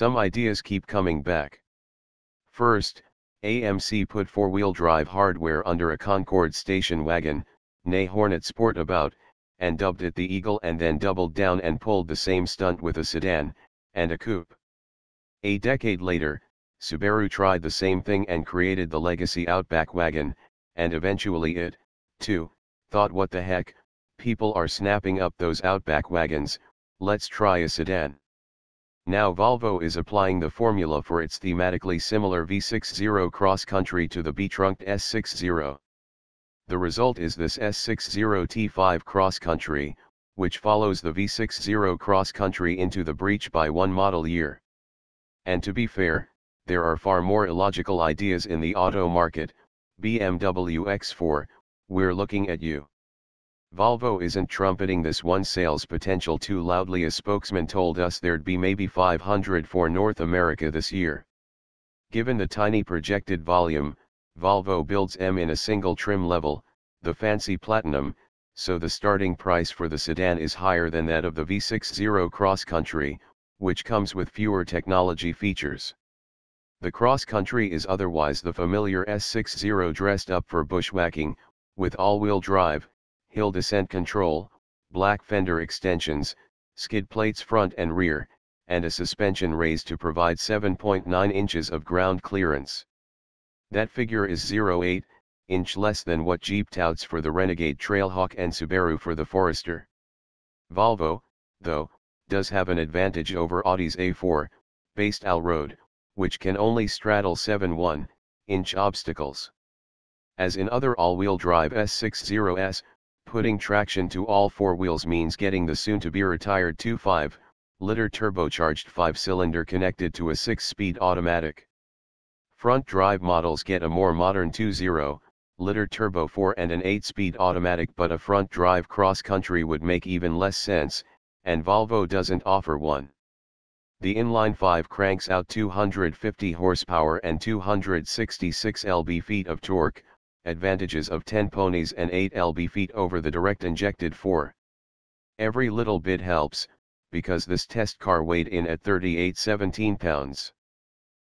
Some ideas keep coming back. First, AMC put four-wheel drive hardware under a Concorde station wagon, nay Hornet Sportabout, and dubbed it the Eagle and then doubled down and pulled the same stunt with a sedan, and a coupe. A decade later, Subaru tried the same thing and created the legacy Outback wagon, and eventually it, too, thought what the heck, people are snapping up those Outback wagons, let's try a sedan. Now Volvo is applying the formula for its thematically similar V60 cross-country to the B-trunked S60. The result is this S60 T5 cross-country, which follows the V60 cross-country into the breach by one model year. And to be fair, there are far more illogical ideas in the auto market, BMW X4, we're looking at you. Volvo isn't trumpeting this one sales potential too loudly a spokesman told us there'd be maybe 500 for North America this year. Given the tiny projected volume, Volvo builds M in a single trim level, the fancy Platinum, so the starting price for the sedan is higher than that of the V60 Cross Country, which comes with fewer technology features. The Cross Country is otherwise the familiar S60 dressed up for bushwhacking, with all-wheel drive, hill descent control, black fender extensions, skid plates front and rear, and a suspension raise to provide 7.9 inches of ground clearance. That figure is 0.8 inch less than what Jeep touts for the Renegade Trailhawk and Subaru for the Forester. Volvo, though, does have an advantage over Audi's A4, based Road, which can only straddle 7.1 inch obstacles. As in other all-wheel drive S60s, Putting traction to all four wheels means getting the soon-to-be retired 2.5 liter turbocharged 5-cylinder connected to a 6-speed automatic. Front drive models get a more modern 2.0 liter turbo 4 and an 8-speed automatic but a front drive cross-country would make even less sense, and Volvo doesn't offer one. The inline 5 cranks out 250 horsepower and 266 lb-ft of torque, advantages of 10 ponies and 8 lb feet over the direct injected 4. Every little bit helps, because this test car weighed in at 38-17 pounds.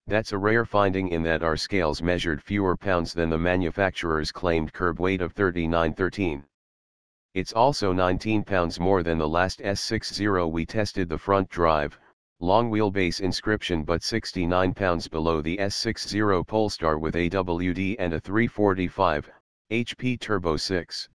That's a rare finding in that our scales measured fewer pounds than the manufacturer's claimed curb weight of 3913. It's also 19 pounds more than the last S60 we tested the front drive, Long wheelbase inscription but 69 pounds below the S60 Polestar with AWD and a 345, HP Turbo 6.